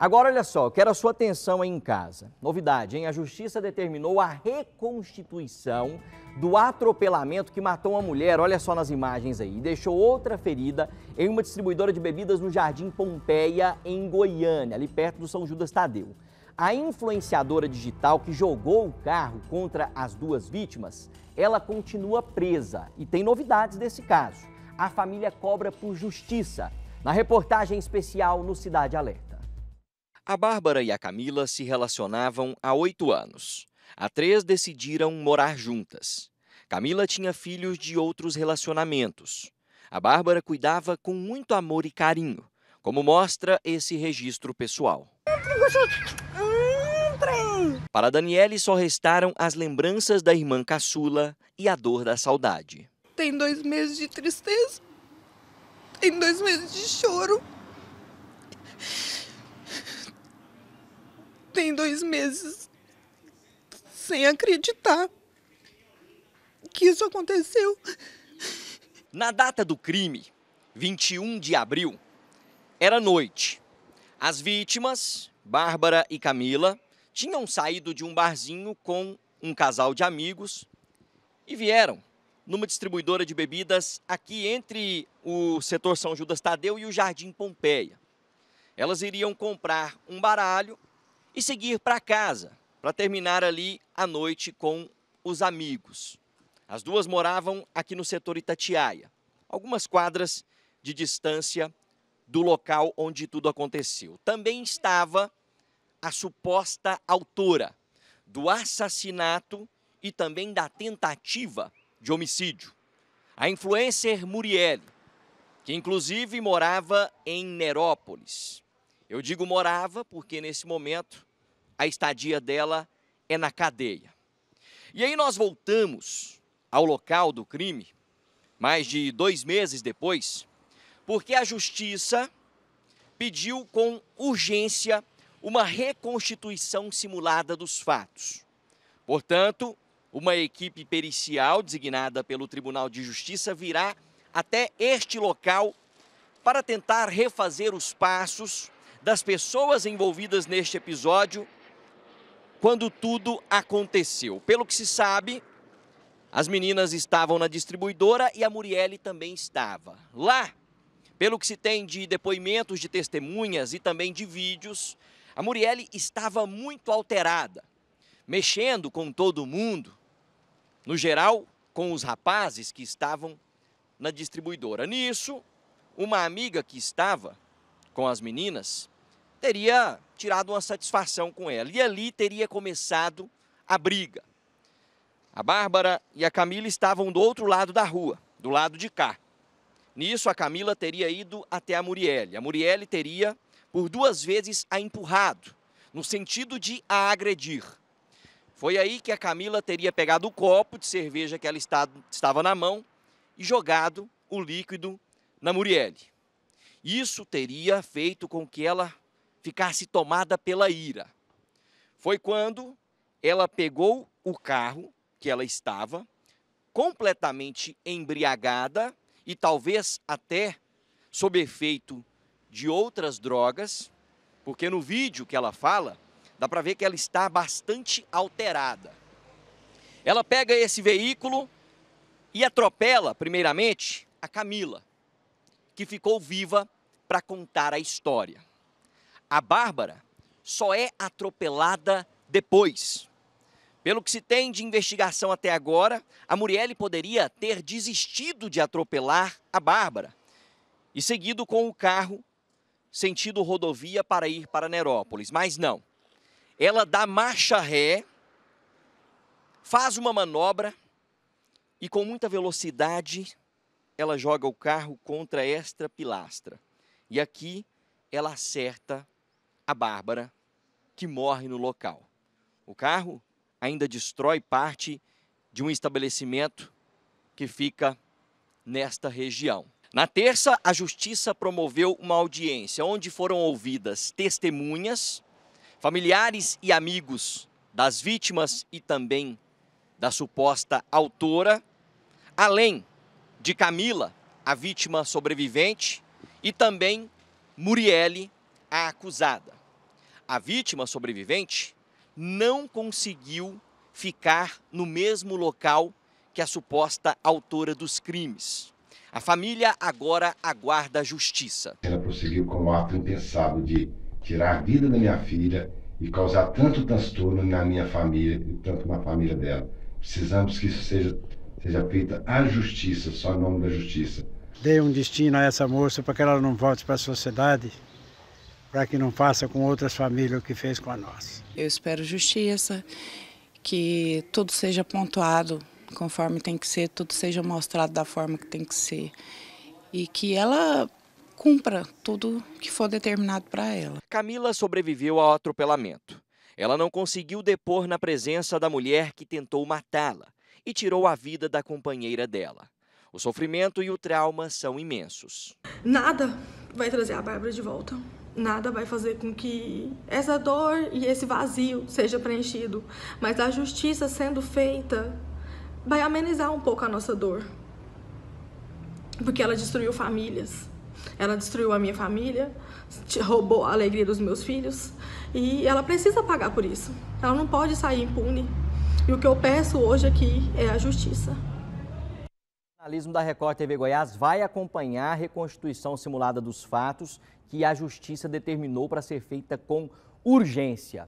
Agora, olha só, quero a sua atenção aí em casa. Novidade, hein? A justiça determinou a reconstituição do atropelamento que matou uma mulher, olha só nas imagens aí, e deixou outra ferida em uma distribuidora de bebidas no Jardim Pompeia, em Goiânia, ali perto do São Judas Tadeu. A influenciadora digital que jogou o carro contra as duas vítimas, ela continua presa e tem novidades desse caso. A família cobra por justiça. Na reportagem especial no Cidade Alerta. A Bárbara e a Camila se relacionavam há oito anos. A três decidiram morar juntas. Camila tinha filhos de outros relacionamentos. A Bárbara cuidava com muito amor e carinho, como mostra esse registro pessoal. Para Daniele só restaram as lembranças da irmã caçula e a dor da saudade. Tem dois meses de tristeza, tem dois meses de choro tem dois meses sem acreditar que isso aconteceu. Na data do crime, 21 de abril, era noite. As vítimas, Bárbara e Camila, tinham saído de um barzinho com um casal de amigos e vieram numa distribuidora de bebidas aqui entre o setor São Judas Tadeu e o Jardim Pompeia. Elas iriam comprar um baralho e seguir para casa, para terminar ali a noite com os amigos. As duas moravam aqui no setor Itatiaia, algumas quadras de distância do local onde tudo aconteceu. Também estava a suposta autora do assassinato e também da tentativa de homicídio, a influencer Muriel, que inclusive morava em Nerópolis. Eu digo morava, porque nesse momento a estadia dela é na cadeia. E aí nós voltamos ao local do crime, mais de dois meses depois, porque a justiça pediu com urgência uma reconstituição simulada dos fatos. Portanto, uma equipe pericial designada pelo Tribunal de Justiça virá até este local para tentar refazer os passos das pessoas envolvidas neste episódio quando tudo aconteceu. Pelo que se sabe, as meninas estavam na distribuidora e a Murielle também estava. Lá, pelo que se tem de depoimentos de testemunhas e também de vídeos, a Murielle estava muito alterada, mexendo com todo mundo, no geral com os rapazes que estavam na distribuidora. Nisso, uma amiga que estava com as meninas, teria tirado uma satisfação com ela. E ali teria começado a briga. A Bárbara e a Camila estavam do outro lado da rua, do lado de cá. Nisso, a Camila teria ido até a Murielle. A Murielle teria, por duas vezes, a empurrado, no sentido de a agredir. Foi aí que a Camila teria pegado o copo de cerveja que ela estava na mão e jogado o líquido na Murielle. Isso teria feito com que ela ficasse tomada pela ira. Foi quando ela pegou o carro que ela estava, completamente embriagada e talvez até sob efeito de outras drogas, porque no vídeo que ela fala, dá para ver que ela está bastante alterada. Ela pega esse veículo e atropela, primeiramente, a Camila que ficou viva para contar a história. A Bárbara só é atropelada depois. Pelo que se tem de investigação até agora, a Murielle poderia ter desistido de atropelar a Bárbara e seguido com o carro sentido rodovia para ir para Nerópolis. Mas não. Ela dá marcha ré, faz uma manobra e com muita velocidade ela joga o carro contra esta pilastra. E aqui ela acerta a Bárbara, que morre no local. O carro ainda destrói parte de um estabelecimento que fica nesta região. Na terça, a justiça promoveu uma audiência onde foram ouvidas testemunhas, familiares e amigos das vítimas e também da suposta autora, além de Camila, a vítima sobrevivente, e também Murielle, a acusada. A vítima sobrevivente não conseguiu ficar no mesmo local que a suposta autora dos crimes. A família agora aguarda a justiça. Ela prosseguiu com o ato impensado de tirar a vida da minha filha e causar tanto transtorno na minha família e tanto na família dela. Precisamos que isso seja seja feita a justiça, só em nome da justiça. Dê um destino a essa moça para que ela não volte para a sociedade, para que não faça com outras famílias o que fez com a nossa. Eu espero justiça, que tudo seja pontuado conforme tem que ser, tudo seja mostrado da forma que tem que ser. E que ela cumpra tudo que for determinado para ela. Camila sobreviveu ao atropelamento. Ela não conseguiu depor na presença da mulher que tentou matá-la e tirou a vida da companheira dela. O sofrimento e o trauma são imensos. Nada vai trazer a Bárbara de volta. Nada vai fazer com que essa dor e esse vazio seja preenchido, mas a justiça sendo feita vai amenizar um pouco a nossa dor. Porque ela destruiu famílias. Ela destruiu a minha família, roubou a alegria dos meus filhos e ela precisa pagar por isso. Ela não pode sair impune. E o que eu peço hoje aqui é a justiça. O jornalismo da Record TV Goiás vai acompanhar a reconstituição simulada dos fatos que a justiça determinou para ser feita com urgência.